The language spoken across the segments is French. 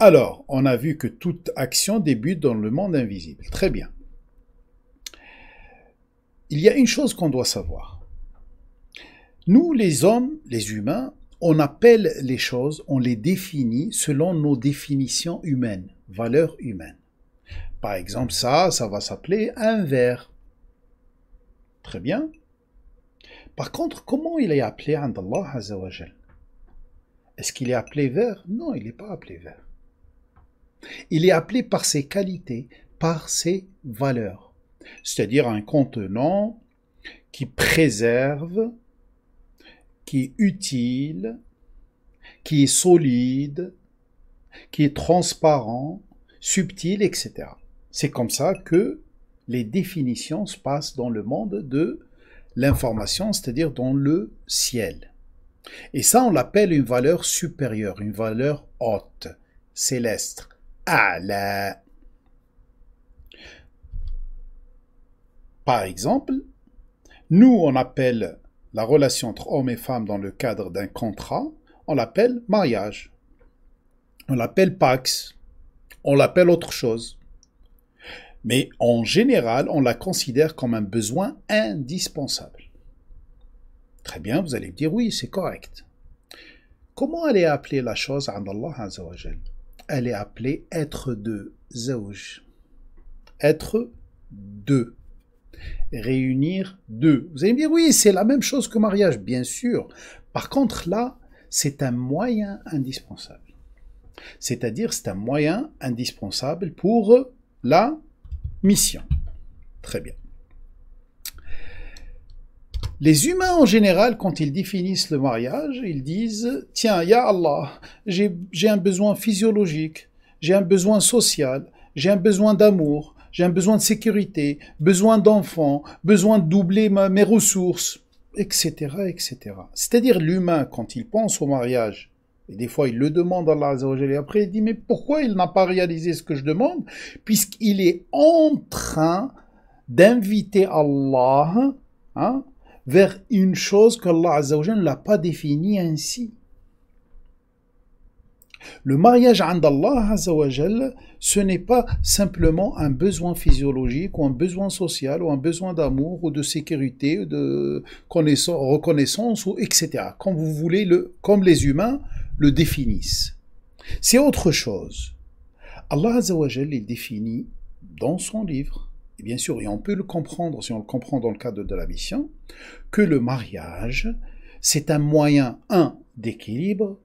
Alors, on a vu que toute action débute dans le monde invisible. Très bien. Il y a une chose qu'on doit savoir. Nous, les hommes, les humains, on appelle les choses, on les définit selon nos définitions humaines, valeurs humaines. Par exemple, ça, ça va s'appeler un verre. Très bien. Par contre, comment il est appelé Allah Est-ce qu'il est appelé verre Non, il n'est pas appelé verre. Il est appelé par ses qualités, par ses valeurs, c'est-à-dire un contenant qui préserve, qui est utile, qui est solide, qui est transparent, subtil, etc. C'est comme ça que les définitions se passent dans le monde de l'information, c'est-à-dire dans le ciel. Et ça, on l'appelle une valeur supérieure, une valeur haute, céleste, par exemple, nous on appelle la relation entre homme et femme dans le cadre d'un contrat, on l'appelle mariage. On l'appelle pax. On l'appelle autre chose. Mais en général, on la considère comme un besoin indispensable. Très bien, vous allez me dire oui, c'est correct. Comment aller appeler la chose à Allah Azza elle est appelée être de zaouj »« Être deux. Réunir deux. Vous allez me dire, oui, c'est la même chose que mariage, bien sûr. Par contre, là, c'est un moyen indispensable. C'est-à-dire, c'est un moyen indispensable pour la mission. Très bien. Les humains en général, quand ils définissent le mariage, ils disent Tiens, Ya Allah, j'ai un besoin physiologique, j'ai un besoin social, j'ai un besoin d'amour, j'ai un besoin de sécurité, besoin d'enfants, besoin de doubler mes ressources, etc. etc. C'est-à-dire l'humain, quand il pense au mariage, et des fois il le demande à Allah et après il dit Mais pourquoi il n'a pas réalisé ce que je demande Puisqu'il est en train d'inviter Allah. Hein, vers une chose qu'Allah ne l'a pas définie ainsi. Le mariage Allah Azzawajal, ce n'est pas simplement un besoin physiologique ou un besoin social ou un besoin d'amour ou de sécurité, ou de reconnaissance ou etc. Comme vous voulez, le, comme les humains le définissent. C'est autre chose. Allah Azzawajal, il définit dans son livre et bien sûr, et on peut le comprendre si on le comprend dans le cadre de la mission, que le mariage, c'est un moyen, un, d'équilibre,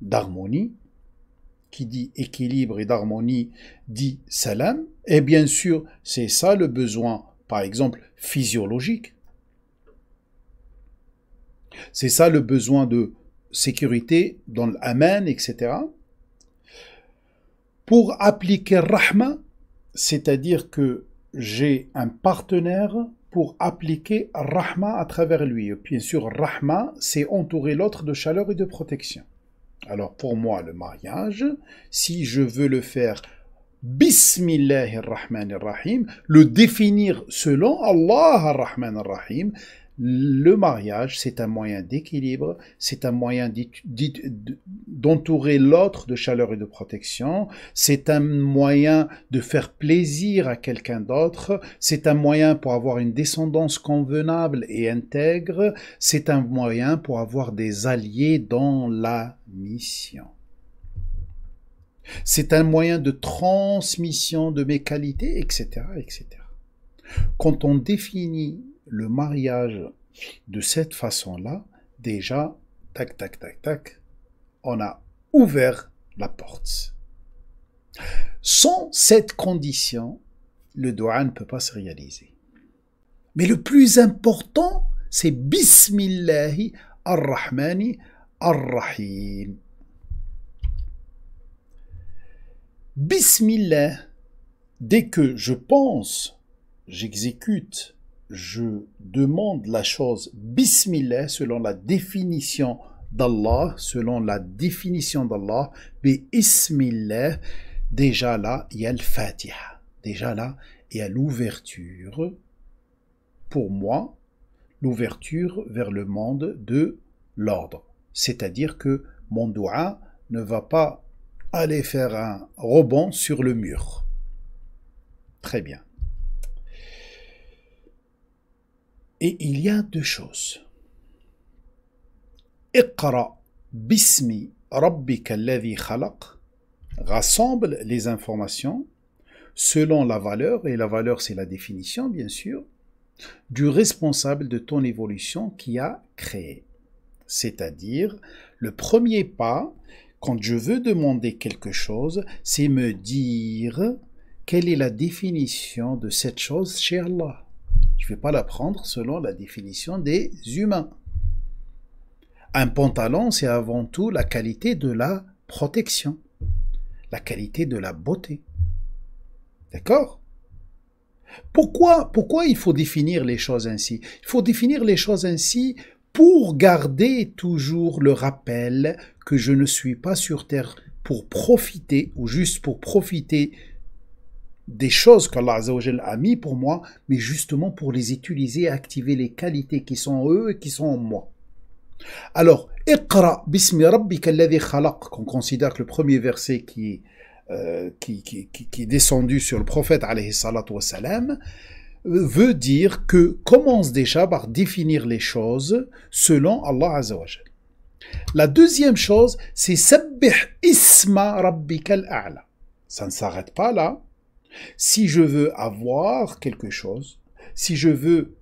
d'harmonie, qui dit équilibre et d'harmonie dit salam, et bien sûr, c'est ça le besoin, par exemple, physiologique. C'est ça le besoin de sécurité dans l'amen, etc. Pour appliquer rahma, c'est-à-dire que j'ai un partenaire pour appliquer Rahma à travers lui. Bien sûr, Rahma, c'est entourer l'autre de chaleur et de protection. Alors pour moi, le mariage, si je veux le faire Rahim, le définir selon Allah Rahman Rahim, le mariage, c'est un moyen d'équilibre, c'est un moyen d'entourer l'autre de chaleur et de protection, c'est un moyen de faire plaisir à quelqu'un d'autre, c'est un moyen pour avoir une descendance convenable et intègre, c'est un moyen pour avoir des alliés dans la mission. C'est un moyen de transmission de mes qualités, etc. etc. Quand on définit le mariage de cette façon-là, déjà, tac, tac, tac, tac, on a ouvert la porte. Sans cette condition, le doha ne peut pas se réaliser. Mais le plus important, c'est Bismillahi ar-Rahmani ar-Rahim. Bismillah, dès que je pense, j'exécute je demande la chose bismillah selon la définition d'Allah, selon la définition d'Allah, bismillah, déjà là, il y a Déjà là, il y l'ouverture, pour moi, l'ouverture vers le monde de l'ordre. C'est-à-dire que mon doigt ne va pas aller faire un rebond sur le mur. Très bien. Et il y a deux choses. Iqra bismi rabbika khalaq rassemble les informations selon la valeur, et la valeur c'est la définition bien sûr, du responsable de ton évolution qui a créé. C'est-à-dire, le premier pas, quand je veux demander quelque chose, c'est me dire quelle est la définition de cette chose chez Allah. Je ne vais pas la prendre selon la définition des humains. Un pantalon, c'est avant tout la qualité de la protection, la qualité de la beauté. D'accord pourquoi, pourquoi il faut définir les choses ainsi Il faut définir les choses ainsi pour garder toujours le rappel que je ne suis pas sur Terre pour profiter ou juste pour profiter des choses qu'Allah a mis pour moi, mais justement pour les utiliser, et activer les qualités qui sont en eux et qui sont en moi. Alors, bismi rabbika khalaq, qu'on considère que le premier verset qui est, euh, descendu sur le prophète euh, veut dire que commence déjà par définir les choses selon Allah La deuxième chose, c'est Sabbih isma Ça ne s'arrête pas là. Si je veux avoir quelque chose, si je veux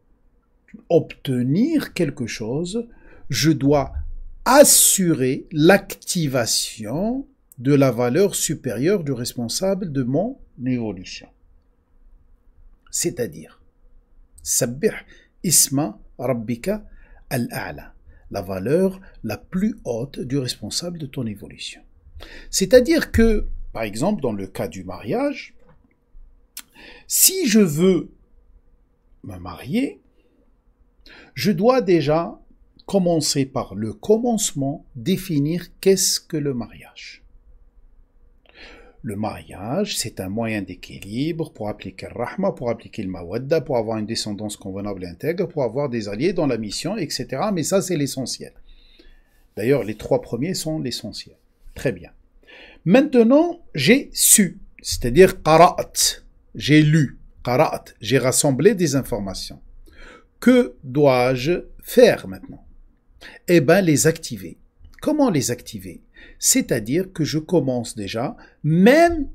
obtenir quelque chose, je dois assurer l'activation de la valeur supérieure du responsable de mon évolution. C'est-à-dire, Isma la valeur la plus haute du responsable de ton évolution. C'est-à-dire que, par exemple, dans le cas du mariage, si je veux me marier, je dois déjà commencer par le commencement, définir qu'est-ce que le mariage. Le mariage, c'est un moyen d'équilibre pour appliquer le rahma, pour appliquer le mawadda, pour avoir une descendance convenable et intègre, pour avoir des alliés dans la mission, etc. Mais ça, c'est l'essentiel. D'ailleurs, les trois premiers sont l'essentiel. Très bien. Maintenant, j'ai su, c'est-à-dire qara'at j'ai lu, j'ai rassemblé des informations. Que dois-je faire maintenant Eh bien, les activer. Comment les activer C'est-à-dire que je commence déjà, même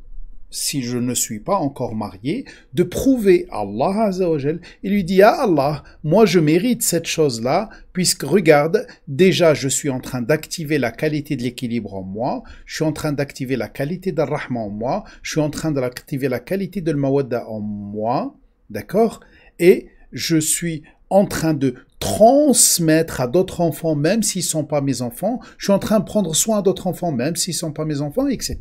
si je ne suis pas encore marié, de prouver à Allah Azzawajal et lui dit Ah Allah, moi je mérite cette chose-là, puisque regarde, déjà je suis en train d'activer la qualité de l'équilibre en moi, je suis en train d'activer la qualité de Rahman en moi, je suis en train d'activer la qualité de l'mawadda en moi, d'accord Et je suis en train de transmettre à d'autres enfants, même s'ils ne sont pas mes enfants, je suis en train de prendre soin d'autres enfants, même s'ils ne sont pas mes enfants, etc.